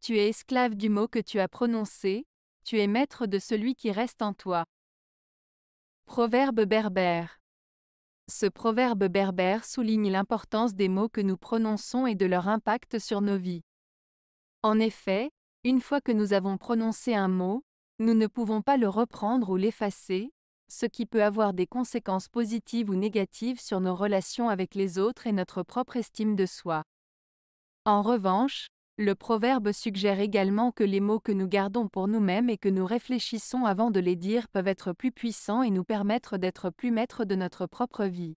Tu es esclave du mot que tu as prononcé, tu es maître de celui qui reste en toi. Proverbe berbère. Ce proverbe berbère souligne l'importance des mots que nous prononçons et de leur impact sur nos vies. En effet, une fois que nous avons prononcé un mot, nous ne pouvons pas le reprendre ou l'effacer, ce qui peut avoir des conséquences positives ou négatives sur nos relations avec les autres et notre propre estime de soi. En revanche, le proverbe suggère également que les mots que nous gardons pour nous-mêmes et que nous réfléchissons avant de les dire peuvent être plus puissants et nous permettre d'être plus maîtres de notre propre vie.